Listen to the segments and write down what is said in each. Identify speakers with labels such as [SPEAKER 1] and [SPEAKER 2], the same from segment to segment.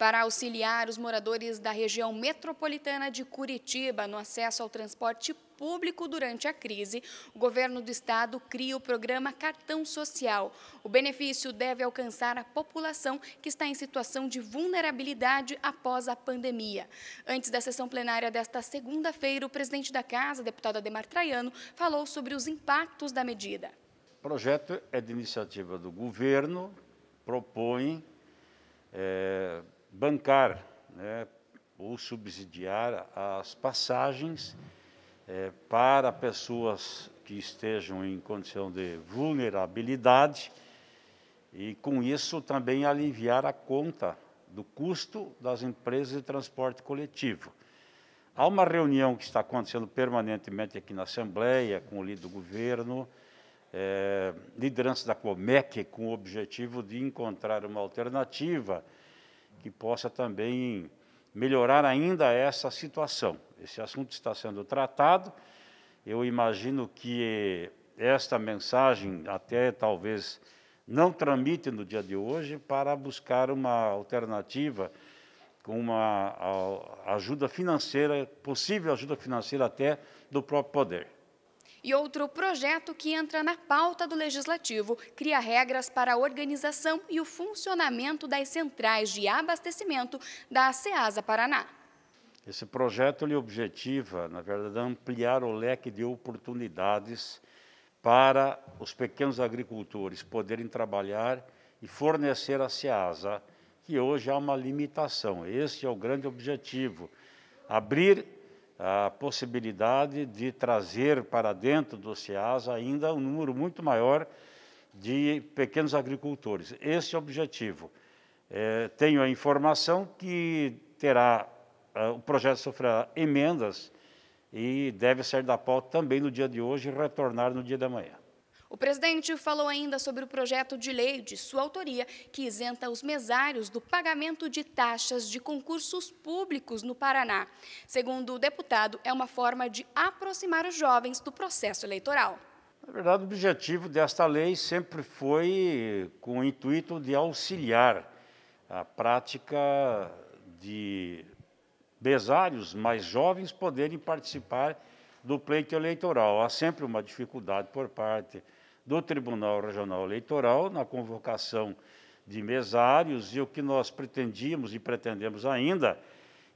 [SPEAKER 1] para auxiliar os moradores da região metropolitana de Curitiba no acesso ao transporte público durante a crise, o governo do estado cria o programa Cartão Social. O benefício deve alcançar a população que está em situação de vulnerabilidade após a pandemia. Antes da sessão plenária desta segunda-feira, o presidente da casa, deputado Ademar Traiano, falou sobre os impactos da medida.
[SPEAKER 2] O projeto é de iniciativa do governo, propõe é, bancar né, ou subsidiar as passagens é, para pessoas que estejam em condição de vulnerabilidade e, com isso, também aliviar a conta do custo das empresas de transporte coletivo. Há uma reunião que está acontecendo permanentemente aqui na Assembleia, com o líder do governo, é, liderança da Comec, com o objetivo de encontrar uma alternativa que possa também melhorar ainda essa situação. Esse assunto está sendo tratado. Eu imagino que esta mensagem até talvez não tramite no dia de hoje para buscar uma alternativa com uma ajuda financeira, possível ajuda financeira até do próprio poder.
[SPEAKER 1] E outro projeto que entra na pauta do Legislativo cria regras para a organização e o funcionamento das centrais de abastecimento da SEASA Paraná.
[SPEAKER 2] Esse projeto ele objetiva, na verdade, ampliar o leque de oportunidades para os pequenos agricultores poderem trabalhar e fornecer a SEASA, que hoje há uma limitação. Esse é o grande objetivo, abrir a possibilidade de trazer para dentro do SEAS ainda um número muito maior de pequenos agricultores. Esse é o objetivo. É, tenho a informação que terá, uh, o projeto sofrerá emendas e deve sair da pauta também no dia de hoje e retornar no dia da manhã.
[SPEAKER 1] O presidente falou ainda sobre o projeto de lei de sua autoria que isenta os mesários do pagamento de taxas de concursos públicos no Paraná. Segundo o deputado, é uma forma de aproximar os jovens do processo eleitoral.
[SPEAKER 2] Na verdade, o objetivo desta lei sempre foi com o intuito de auxiliar a prática de mesários mais jovens poderem participar do pleito eleitoral. Há sempre uma dificuldade por parte do Tribunal Regional Eleitoral na convocação de mesários e o que nós pretendíamos e pretendemos ainda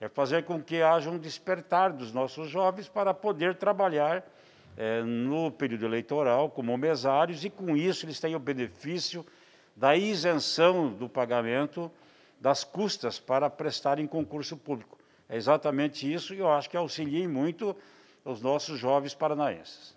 [SPEAKER 2] é fazer com que haja um despertar dos nossos jovens para poder trabalhar é, no período eleitoral como mesários e com isso eles tenham o benefício da isenção do pagamento das custas para prestar em concurso público. É exatamente isso e eu acho que auxilia muito os nossos jovens paranaenses.